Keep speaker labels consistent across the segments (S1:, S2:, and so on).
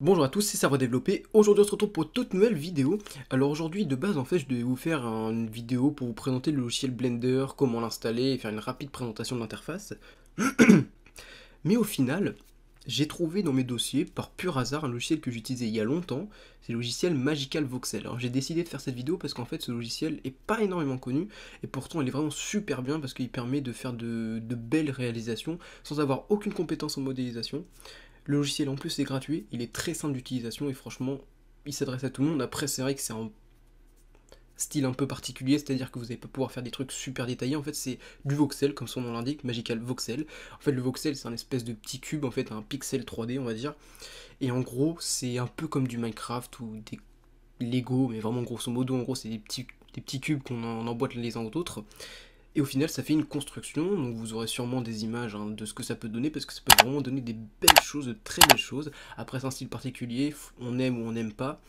S1: Bonjour à tous, c'est Savoir Développé. Aujourd'hui, on se retrouve pour toute nouvelle vidéo. Alors aujourd'hui, de base, en fait, je devais vous faire une vidéo pour vous présenter le logiciel Blender, comment l'installer et faire une rapide présentation de l'interface. Mais au final, j'ai trouvé dans mes dossiers, par pur hasard, un logiciel que j'utilisais il y a longtemps. C'est le logiciel Magical Voxel. Alors j'ai décidé de faire cette vidéo parce qu'en fait, ce logiciel est pas énormément connu et pourtant, il est vraiment super bien parce qu'il permet de faire de belles réalisations sans avoir aucune compétence en modélisation. Le logiciel en plus est gratuit, il est très simple d'utilisation et franchement, il s'adresse à tout le monde. Après, c'est vrai que c'est un style un peu particulier, c'est-à-dire que vous n'allez pas pouvoir faire des trucs super détaillés. En fait, c'est du voxel, comme son nom l'indique, Magical Voxel. En fait, le voxel, c'est un espèce de petit cube, en fait, un pixel 3D, on va dire. Et en gros, c'est un peu comme du Minecraft ou des Lego, mais vraiment grosso modo, en gros, c'est des petits, des petits cubes qu'on emboîte les uns aux autres. Et au final, ça fait une construction, donc vous aurez sûrement des images hein, de ce que ça peut donner, parce que ça peut vraiment donner des belles choses, de très belles choses. Après, c'est un style particulier, on aime ou on n'aime pas.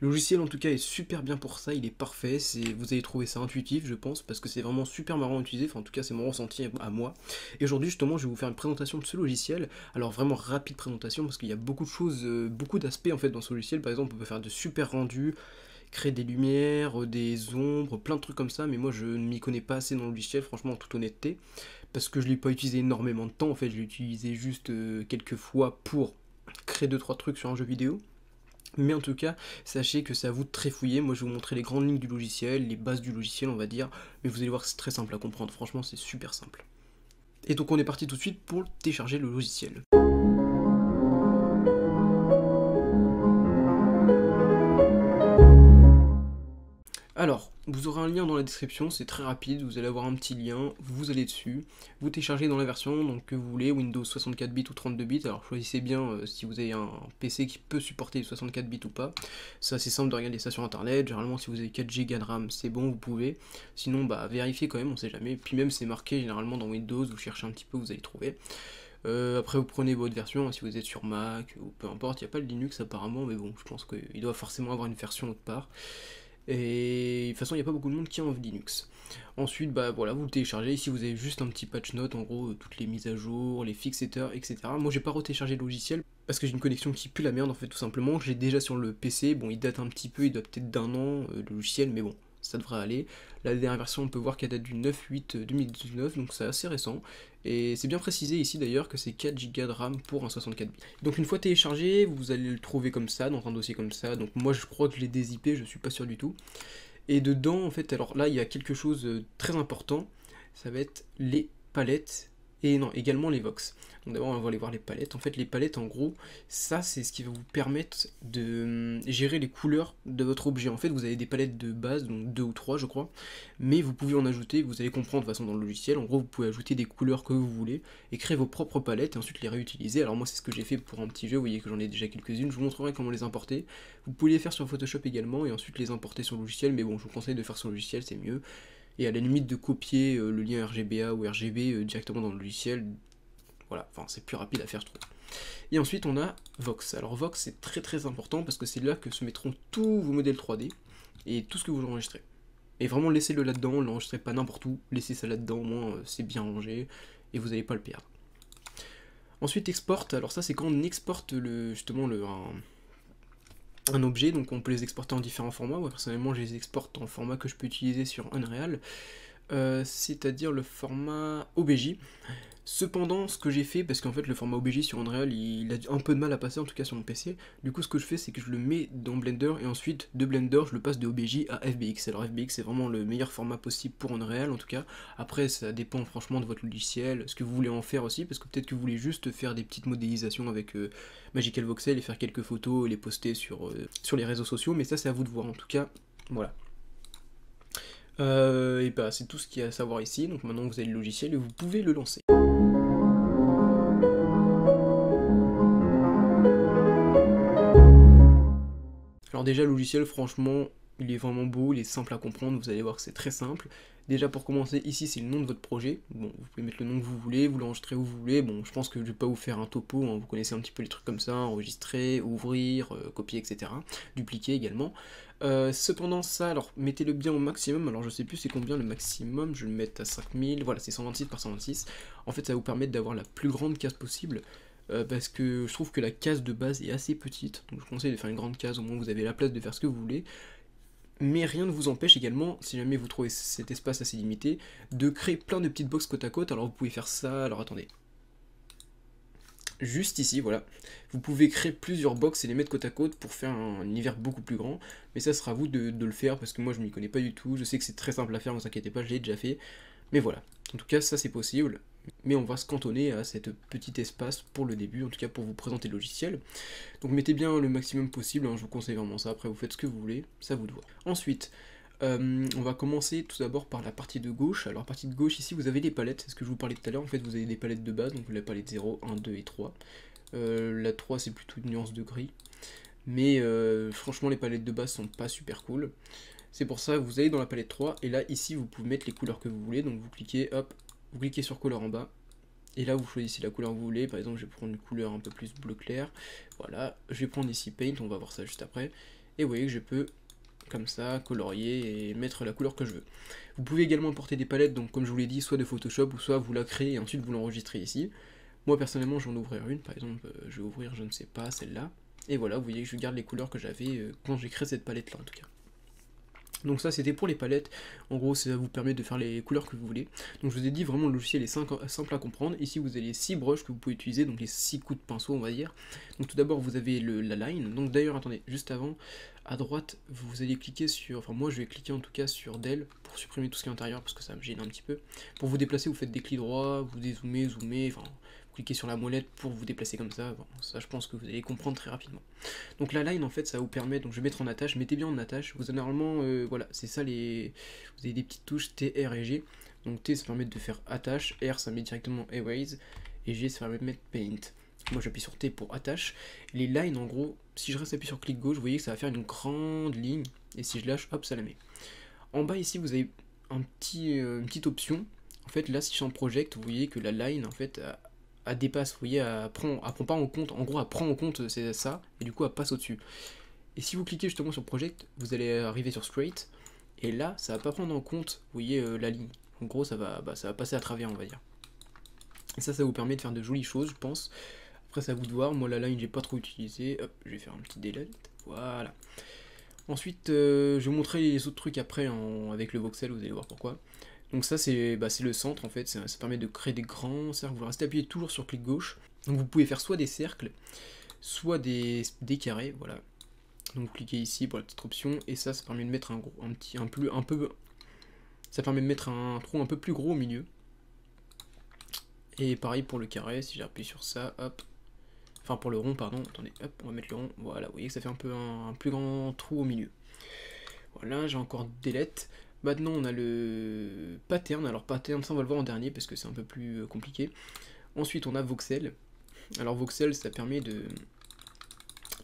S1: Le logiciel, en tout cas, est super bien pour ça, il est parfait, vous allez trouver ça intuitif, je pense, parce que c'est vraiment super marrant à utiliser, en tout cas, c'est mon ressenti à moi. Et aujourd'hui, justement, je vais vous faire une présentation de ce logiciel, alors vraiment rapide présentation, parce qu'il y a beaucoup de choses, euh, beaucoup d'aspects, en fait, dans ce logiciel. Par exemple, on peut faire de super rendus, créer des lumières, euh, des ombres, plein de trucs comme ça, mais moi je ne m'y connais pas assez dans le logiciel, franchement en toute honnêteté, parce que je ne l'ai pas utilisé énormément de temps, en fait je l'ai utilisé juste euh, quelques fois pour créer 2-3 trucs sur un jeu vidéo. Mais en tout cas, sachez que c'est à vous de fouiller. Moi, je vais vous montrer les grandes lignes du logiciel, les bases du logiciel, on va dire. Mais vous allez voir, c'est très simple à comprendre. Franchement, c'est super simple. Et donc, on est parti tout de suite pour télécharger le logiciel. Alors, vous aurez un lien dans la description, c'est très rapide, vous allez avoir un petit lien, vous allez dessus, vous téléchargez dans la version donc, que vous voulez, Windows 64 bits ou 32 bits, alors choisissez bien euh, si vous avez un PC qui peut supporter 64 bits ou pas, Ça c'est simple de regarder ça sur internet, généralement si vous avez 4Go de RAM c'est bon, vous pouvez, sinon bah vérifiez quand même, on sait jamais, puis même c'est marqué généralement dans Windows, vous cherchez un petit peu, vous allez trouver. Euh, après, vous prenez votre version, hein, si vous êtes sur Mac ou peu importe, il n'y a pas le Linux apparemment, mais bon, je pense qu'il doit forcément avoir une version autre part. Et de toute façon, il n'y a pas beaucoup de monde qui a Linux. Ensuite, bah voilà, vous le téléchargez. Ici, vous avez juste un petit patch note, en gros, euh, toutes les mises à jour, les fixateurs, etc. Moi, j'ai pas retéléchargé le logiciel parce que j'ai une connexion qui pue la merde, en fait, tout simplement. J'ai déjà sur le PC, bon, il date un petit peu, il date peut-être d'un an, euh, le logiciel, mais bon, ça devrait aller. La dernière version, on peut voir qu'elle date du 9-8-2019, donc c'est assez récent. Et c'est bien précisé ici d'ailleurs que c'est 4 Go de RAM pour un 64 bits. Donc une fois téléchargé, vous allez le trouver comme ça, dans un dossier comme ça. Donc moi je crois que je l'ai dézippé, je suis pas sûr du tout. Et dedans, en fait, alors là, il y a quelque chose de euh, très important. Ça va être les palettes et non, également les Vox. Donc d'abord, on va aller voir les palettes. En fait, les palettes, en gros, ça, c'est ce qui va vous permettre de euh, gérer les couleurs de votre objet. En fait, vous avez des palettes de base, donc deux ou trois, je crois, mais vous pouvez en ajouter, vous allez comprendre de toute façon dans le logiciel. En gros, vous pouvez ajouter des couleurs que vous voulez et créer vos propres palettes et ensuite les réutiliser. Alors moi, c'est ce que j'ai fait pour un petit jeu, vous voyez que j'en ai déjà quelques-unes. Je vous montrerai comment les importer. Vous pouvez les faire sur Photoshop également et ensuite les importer sur le logiciel, mais bon, je vous conseille de faire sur le logiciel, c'est mieux et à la limite de copier euh, le lien RGBA ou RGB euh, directement dans le logiciel. Voilà, enfin c'est plus rapide à faire je trouve. Et ensuite on a Vox. Alors Vox c'est très très important parce que c'est là que se mettront tous vos modèles 3D et tout ce que vous enregistrez. Et vraiment laissez-le là-dedans, l'enregistrez pas n'importe où, laissez ça là-dedans, au moins euh, c'est bien rangé et vous n'allez pas le perdre. Ensuite export, alors ça c'est quand on exporte le, justement le, un objet, donc on peut les exporter en différents formats. Moi personnellement, je les exporte en format que je peux utiliser sur Unreal. Euh, c'est-à-dire le format OBJ. Cependant, ce que j'ai fait, parce qu'en fait le format OBJ sur Unreal, il, a un peu de mal à passer, en tout cas sur mon PC, du coup ce que je fais c'est que je le mets dans Blender et ensuite de Blender je le passe de OBJ à FBX. Alors FBX c'est vraiment le meilleur format possible pour Unreal en tout cas, après ça dépend franchement de votre logiciel, ce que vous voulez en faire aussi, parce que peut-être que vous voulez juste faire des petites modélisations avec euh, Magical Voxel et faire quelques photos et les poster sur, euh, sur les réseaux sociaux, mais ça c'est à vous de voir en tout cas, voilà. Euh, et bah c'est tout ce qu'il y a à savoir ici, donc maintenant vous avez le logiciel et vous pouvez le lancer. Alors déjà le logiciel franchement il est vraiment beau, il est simple à comprendre, vous allez voir que c'est très simple. Déjà pour commencer, ici c'est le nom de votre projet. Bon, vous pouvez mettre le nom que vous voulez, vous l'enregistrez où vous voulez. Bon, je pense que je vais pas vous faire un topo, hein. vous connaissez un petit peu les trucs comme ça, enregistrer, ouvrir, euh, copier, etc. Dupliquer également. Euh, cependant, ça, alors mettez-le bien au maximum. Alors, je sais plus c'est combien le maximum. Je vais le mettre à 5000. Voilà, c'est 126 par 126. En fait, ça va vous permettre d'avoir la plus grande case possible. Euh, parce que je trouve que la case de base est assez petite. Donc, je conseille de faire une grande case. Au moins, vous avez la place de faire ce que vous voulez. Mais rien ne vous empêche également, si jamais vous trouvez cet espace assez limité, de créer plein de petites boxes côte à côte. Alors, vous pouvez faire ça. Alors, attendez juste ici, voilà. Vous pouvez créer plusieurs box et les mettre côte à côte pour faire un univers beaucoup plus grand, mais ça sera à vous de, le faire parce que moi je m'y connais pas du tout, je sais que c'est très simple à faire, ne vous inquiétez pas, je l'ai déjà fait, mais voilà. En tout cas, ça c'est possible, mais on va se cantonner à cette petit espace pour le début, en tout cas pour vous présenter le logiciel. Donc mettez bien le maximum possible, hein, je vous conseille vraiment ça, après vous faites ce que vous voulez, ça vous doit. Ensuite, euh, on va commencer tout d'abord par la partie de gauche. Alors, partie de gauche, ici, vous avez des palettes. C'est ce que je vous parlais tout à l'heure. En fait, vous avez des palettes de base, donc la palette 0, 1, 2 et 3. Euh, la 3, c'est plutôt une nuance de gris. Mais euh, franchement, les palettes de base sont pas super cool. C'est pour ça, vous allez dans la palette 3, et là, ici, vous pouvez mettre les couleurs que vous voulez. Donc, vous cliquez, hop, vous cliquez sur couleur en bas. Et là, vous choisissez la couleur que vous voulez. Par exemple, je vais prendre une couleur un peu plus bleu clair. Voilà, je vais prendre ici Paint, on va voir ça juste après. Et vous voyez que je peux comme ça, colorier et mettre la couleur que je veux. Vous pouvez également importer des palettes, donc comme je vous l'ai dit, soit de Photoshop ou soit vous la créez et ensuite vous l'enregistrez ici. Moi personnellement je vais en ouvrir une, par exemple euh, je vais ouvrir je ne sais pas celle-là. Et voilà, vous voyez que je garde les couleurs que j'avais euh, quand j'ai créé cette palette là en tout cas. Donc ça c'était pour les palettes, en gros ça vous permet de faire les couleurs que vous voulez. Donc je vous ai dit vraiment le logiciel est simple à comprendre. Ici vous avez les 6 que vous pouvez utiliser, donc les six coups de pinceau on va dire. Donc tout d'abord vous avez la line, donc d'ailleurs attendez, juste avant, à droite, vous allez cliquer sur, enfin moi je vais cliquer en tout cas sur Dell pour supprimer tout ce qui est intérieur parce que ça me gêne un petit peu. Pour vous déplacer, vous faites des clics droits, vous dézoomez, zoomez, enfin vous cliquez sur la molette pour vous déplacer comme ça. ça je pense que vous allez comprendre très rapidement. Donc la line en fait ça vous permet, donc je vais mettre en attache, mettez bien en attache, vous avez normalement, euh, voilà, c'est ça les, vous avez des petites touches T, R et G. Donc T ça permet de faire attache, R ça met directement Airways et G ça permet de mettre Paint. Moi j'appuie sur T pour attache. Les lines en gros, si je reste appuyé sur clic gauche, vous voyez que ça va faire une grande ligne. Et si je lâche, hop, ça la met. En bas ici, vous avez un petit, euh, une petite option. En fait, là, si je suis en project, vous voyez que la line, en fait, elle dépasse. Vous voyez, elle prend, pas en compte. En gros, elle prend en compte euh, ça. Et du coup, elle passe au-dessus. Et si vous cliquez justement sur project, vous allez arriver sur straight. Et là, ça va pas prendre en compte, vous voyez, euh, la ligne. En gros, ça va, bah, ça va passer à travers, on va dire. Et ça, ça vous permet de faire de jolies choses, je pense. Après, ça vous de voir. Moi, la line, j'ai pas trop utilisé. Hop, je vais faire un petit delete. Voilà. Ensuite, euh, je vais vous montrer les autres trucs après avec le voxel, vous allez voir pourquoi. Donc ça, c'est bah, le centre, en fait. Ça, permet de créer des grands cercles. Vous restez appuyé toujours sur clic gauche. Donc vous pouvez faire soit des cercles, soit des, des carrés, voilà. Donc vous cliquez ici pour la petite option. Et ça, ça permet de mettre un, gros, un petit... Un plus, un peu, ça permet de mettre un trou un peu plus gros au milieu. Et pareil pour le carré, si j'appuie sur ça, hop, Enfin pour le rond, pardon, attendez, hop, on va mettre le rond, voilà, vous voyez que ça fait un peu un, plus grand trou au milieu. Voilà, j'ai encore lettres. Maintenant on a le pattern, alors pattern ça on va le voir en dernier parce que c'est un peu plus euh, compliqué. Ensuite on a voxel. Alors voxel ça permet de,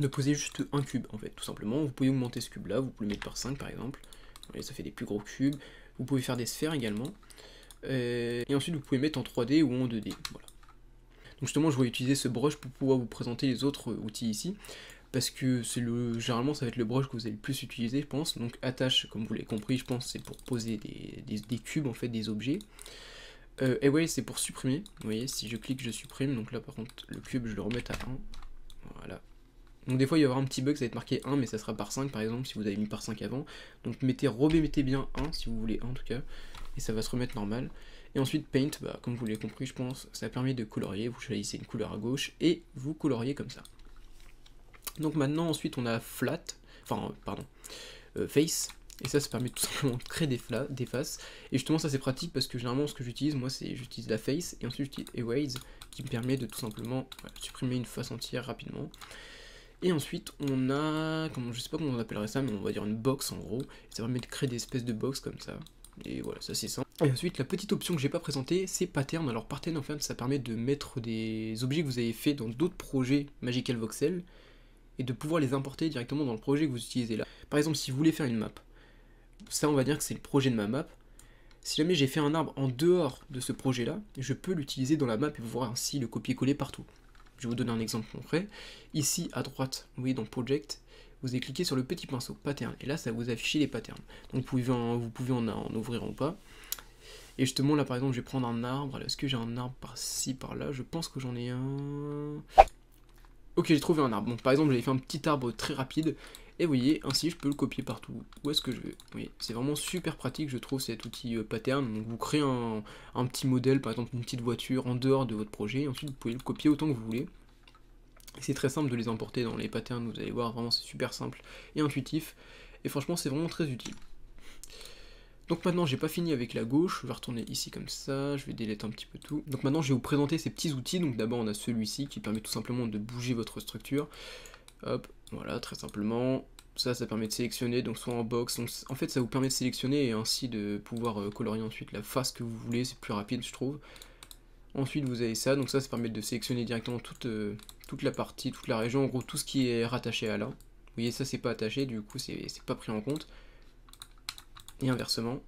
S1: poser juste un cube en fait, tout simplement. Vous pouvez augmenter ce cube là, vous pouvez le mettre par 5 par exemple. Voyez, ça fait des plus gros cubes. Vous pouvez faire des sphères également. Euh, et ensuite vous pouvez mettre en 3D ou en 2D. Voilà. Donc justement, je vais utiliser ce brush pour pouvoir vous présenter les autres euh, outils ici parce que c'est le généralement ça va être le brush que vous allez le plus utiliser je pense donc attache comme vous l'avez compris je pense c'est pour poser des, cubes en fait des objets euh, et ouais c'est pour supprimer vous voyez si je clique je supprime donc là par contre le cube je le remets à 1 voilà donc des fois il va y avoir un petit bug ça va être marqué 1 mais ça sera par 5 par exemple si vous avez mis par 5 avant donc mettez remettez bien 1 si vous voulez en tout cas et ça va se remettre normal et ensuite Paint, bah, comme vous l'avez compris je pense, ça permet de colorier, vous choisissez une couleur à gauche et vous coloriez comme ça. Donc maintenant ensuite on a Flat, enfin euh, pardon, euh, Face, et ça ça permet tout simplement de créer des, des faces. Et justement ça c'est pratique parce que généralement ce que j'utilise moi c'est j'utilise la Face et ensuite j'utilise Erase qui me permet de tout simplement supprimer une face entière rapidement. Et ensuite, on a, comment, je sais pas comment on appellerait ça, mais on va dire une box en gros. Et ça permet de créer des espèces de box comme ça. Et voilà, ça c'est simple. Et ensuite, la petite option que j'ai pas présentée, c'est Pattern. Alors Pattern, en fait, ça permet de mettre des objets que vous avez faits dans d'autres projets Magical Voxel et de pouvoir les importer directement dans le projet que vous utilisez là. Par exemple, si vous voulez faire une map, ça on va dire que c'est le projet de ma map. Si jamais j'ai fait un arbre en dehors de ce projet là, je peux l'utiliser dans la map et pouvoir ainsi le copier-coller partout. Je vais vous donner un exemple concret. Ici à droite, vous voyez dans Project, vous avez cliqué sur le petit pinceau, Pattern, et là ça vous affiche les patterns. Donc vous pouvez en ouvrir ou pas. Et justement, là par exemple, je vais prendre un arbre. Est-ce que j'ai un arbre par-ci, par-là Je pense que j'en ai un. Ok, j'ai trouvé un arbre. Donc par exemple, j'avais fait un petit arbre très rapide. Et vous voyez, ainsi je peux le copier partout où est-ce que je veux. c'est vraiment super pratique, je trouve, cet outil euh, pattern. Donc vous créez un, un, petit modèle, par exemple une petite voiture en dehors de votre projet. Et ensuite, vous pouvez le copier autant que vous voulez. C'est très simple de les importer dans les patterns, vous allez voir, vraiment c'est super simple et intuitif. Et franchement, c'est vraiment très utile. Donc maintenant j'ai pas fini avec la gauche, je vais retourner ici comme ça, je vais déléter un petit peu tout. Donc maintenant je vais vous présenter ces petits outils, donc d'abord on a celui-ci qui permet tout simplement de bouger votre structure. Hop, voilà, très simplement, ça, ça permet de sélectionner, donc soit en box, en fait ça vous permet de sélectionner et ainsi de pouvoir euh, colorier ensuite la face que vous voulez, c'est plus rapide je trouve. Ensuite vous avez ça, donc ça ça permet de sélectionner directement toute, euh, toute la partie, toute la région, en gros tout ce qui est rattaché à là. Vous voyez ça c'est pas attaché, du coup c'est pas pris en compte et inversement.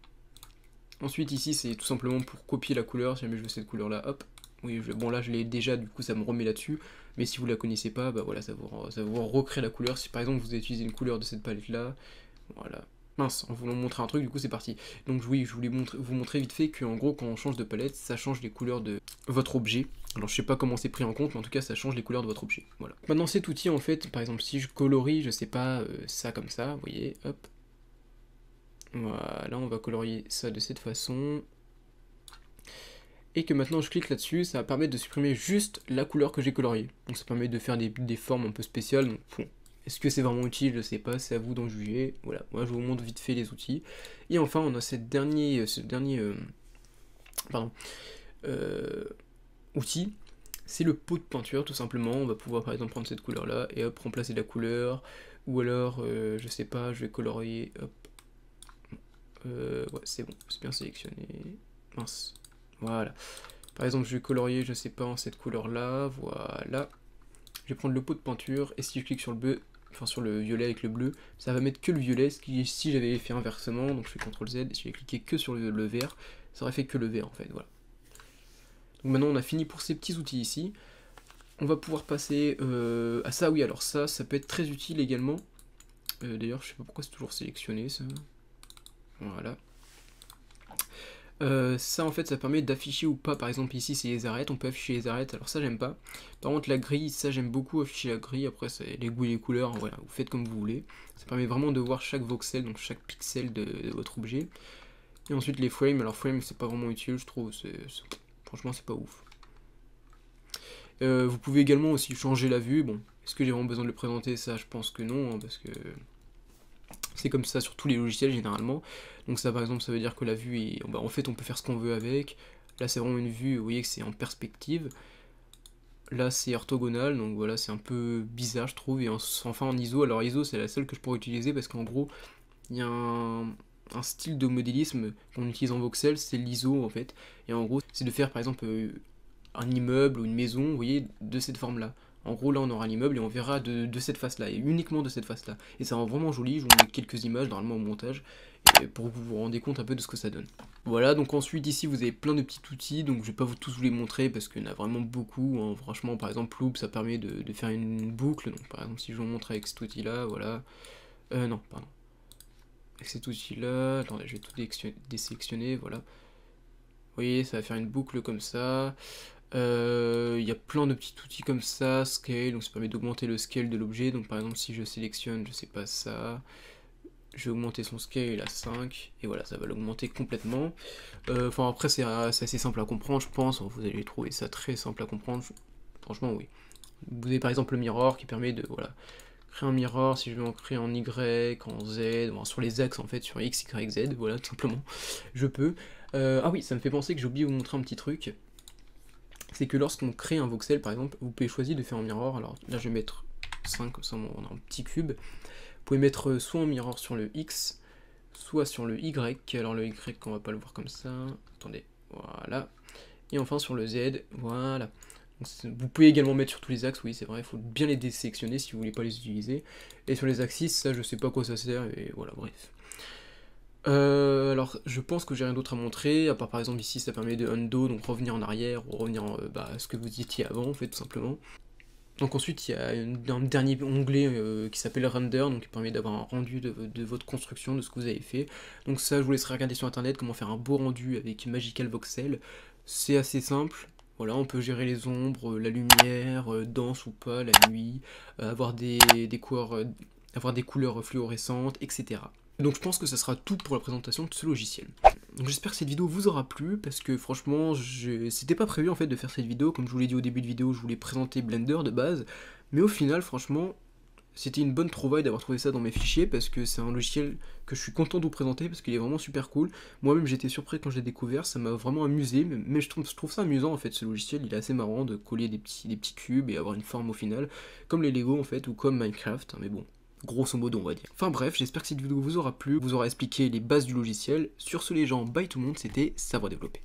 S1: Ensuite ici c'est tout simplement pour copier la couleur, si jamais je veux cette couleur là, hop. Oui, je, bon là je l'ai déjà, du coup ça me remet là-dessus, mais si vous la connaissez pas, bah voilà, ça vous, ça vous recrée la couleur. Si par exemple vous utilisez une couleur de cette palette là, voilà. Mince, en voulant montrer un truc, du coup c'est parti. Donc oui, je voulais montrer, vous montrer vite fait que en gros quand on change de palette, ça change les couleurs de votre objet. Alors je sais pas comment c'est pris en compte, mais en tout cas ça change les couleurs de votre objet. Voilà. Maintenant cet outil en fait, par exemple si je colorie, je sais pas, euh, ça comme ça, vous voyez, hop, voilà, on va colorier ça de cette façon. Et que maintenant je clique là-dessus, ça va permettre de supprimer juste la couleur que j'ai coloriée. Donc ça permet de faire des, formes un peu spéciales. Donc, Est-ce que c'est vraiment utile Je sais pas, c'est à vous d'en juger. Voilà, moi je vous montre vite fait les outils. Et enfin, on a cette dernier, euh, ce dernier euh, pardon, euh, outil c'est le pot de peinture tout simplement. On va pouvoir par exemple prendre cette couleur là et remplacer la couleur. Ou alors, je je sais pas, je vais colorier euh, c'est bon, c'est bien sélectionné. Mince. Voilà. Par exemple, je vais colorier, je sais pas, en cette couleur-là. Voilà. Je vais prendre le pot de peinture et si je clique sur le bleu, enfin sur le violet avec le bleu, ça va mettre que le violet, ce qui si j'avais fait inversement, donc je fais CTRL Z et si j'avais cliqué que sur le, vert, ça aurait fait que le vert en fait, voilà. Donc maintenant on a fini pour ces petits outils ici. On va pouvoir passer euh, à ça, oui alors ça, ça peut être très utile également. Euh, d'ailleurs je sais pas pourquoi c'est toujours sélectionné ça. Voilà. Euh, ça en fait ça permet d'afficher ou pas par exemple ici c'est les arêtes on peut afficher les arêtes alors ça j'aime pas par contre la grille ça j'aime beaucoup afficher la grille après c'est les goûts et les couleurs voilà vous faites comme vous voulez ça permet vraiment de voir chaque voxel donc chaque pixel de, votre objet et ensuite les frames alors frames c'est pas vraiment utile je trouve franchement c'est pas ouf euh, vous pouvez également aussi changer la vue bon est-ce que j'ai vraiment besoin de le présenter ça je pense que non hein, parce que c'est comme ça sur tous les logiciels généralement. Donc ça par exemple ça veut dire que la vue, est... Bah, en fait on peut faire ce qu'on veut avec. Là c'est vraiment une vue, vous voyez que c'est en perspective. Là c'est orthogonal, donc voilà c'est un peu bizarre je trouve. Et enfin en ISO, alors ISO c'est la seule que je pourrais utiliser parce qu'en gros il y a un... un, style de modélisme qu'on utilise en voxel, c'est l'ISO en fait. Et en gros c'est de faire par exemple euh, un immeuble ou une maison, vous voyez, de cette forme là. En gros, là, on aura l'immeuble et on verra de, cette face-là, et uniquement de cette face-là. Et ça rend vraiment joli, je vous mets quelques images normalement au montage, pour que vous vous rendez compte un peu de ce que ça donne. Voilà, donc ensuite, ici, vous avez plein de petits outils, donc je vais pas vous tous les montrer, parce qu'il y en a vraiment beaucoup. Hein. Franchement, par exemple, Loop, ça permet de, faire une boucle, donc par exemple, si je vous montre avec cet outil-là, voilà. Euh, non, pardon. Avec cet outil-là, attendez, je vais tout désélectionner, voilà. Vous voyez, ça va faire une boucle comme ça. Euh, il y a plein de petits outils comme ça, scale, donc ça permet d'augmenter le scale de l'objet. Donc par exemple si je sélectionne, je sais pas ça, je vais augmenter son scale à 5 et voilà ça va l'augmenter complètement euh, enfin après euh, c'est assez simple à comprendre je pense vous allez trouver ça très simple à comprendre franchement oui vous avez par exemple le mirror qui permet de voilà créer un mirror si je veux en créer en y en z sur les axes en fait sur x y z voilà tout simplement je peux ah oui ça me fait penser que j'ai oublié de vous montrer un petit truc c'est que lorsqu'on crée un voxel, par exemple, vous pouvez choisir de faire en miroir. Alors là, je vais mettre 5, comme ça on a un petit cube. Vous pouvez mettre soit en miroir sur le X, soit sur le Y. Alors le Y, on va pas le voir comme ça. Attendez, voilà. Et enfin sur le Z, voilà. vous pouvez également mettre sur tous les axes, oui c'est vrai, il faut bien les désélectionner si vous voulez pas les utiliser. Et sur les axes, ça je sais pas quoi ça sert, et voilà, bref. Euh, alors, je pense que j'ai rien d'autre à montrer, à part par exemple ici, ça permet de undo, donc revenir en arrière, ou revenir à euh, bah, ce que vous étiez avant, en fait, tout simplement. Donc ensuite, il y a un dernier onglet euh, qui s'appelle Render, donc qui permet d'avoir un rendu de, votre construction, de ce que vous avez fait. Donc ça, je vous laisserai regarder sur Internet comment faire un beau rendu avec Magical Voxel. C'est assez simple. Voilà, on peut gérer les ombres, la lumière, dense ou pas, la nuit, avoir des couleurs, avoir des couleurs fluorescentes, etc. Donc je pense que ça sera tout pour la présentation de ce logiciel. J'espère que cette vidéo vous aura plu, parce que franchement, je... c'était pas prévu en fait de faire cette vidéo, comme je vous l'ai dit au début de vidéo, je voulais présenter Blender de base, mais au final, franchement, c'était une bonne trouvaille d'avoir trouvé ça dans mes fichiers, parce que c'est un logiciel que je suis content de vous présenter, parce qu'il est vraiment super cool. Moi-même, j'étais surpris quand je l'ai découvert, ça m'a vraiment amusé, mais je trouve, je trouve, ça amusant en fait, ce logiciel, il est assez marrant de coller des petits, des petits cubes et avoir une forme au final, comme les Lego en fait, ou comme Minecraft, hein, mais bon, grosso modo on va dire. Enfin bref, j'espère que cette vidéo vous aura plu, vous aura expliqué les bases du logiciel. Sur ce les gens, bye tout le monde, c'était Savoir développer.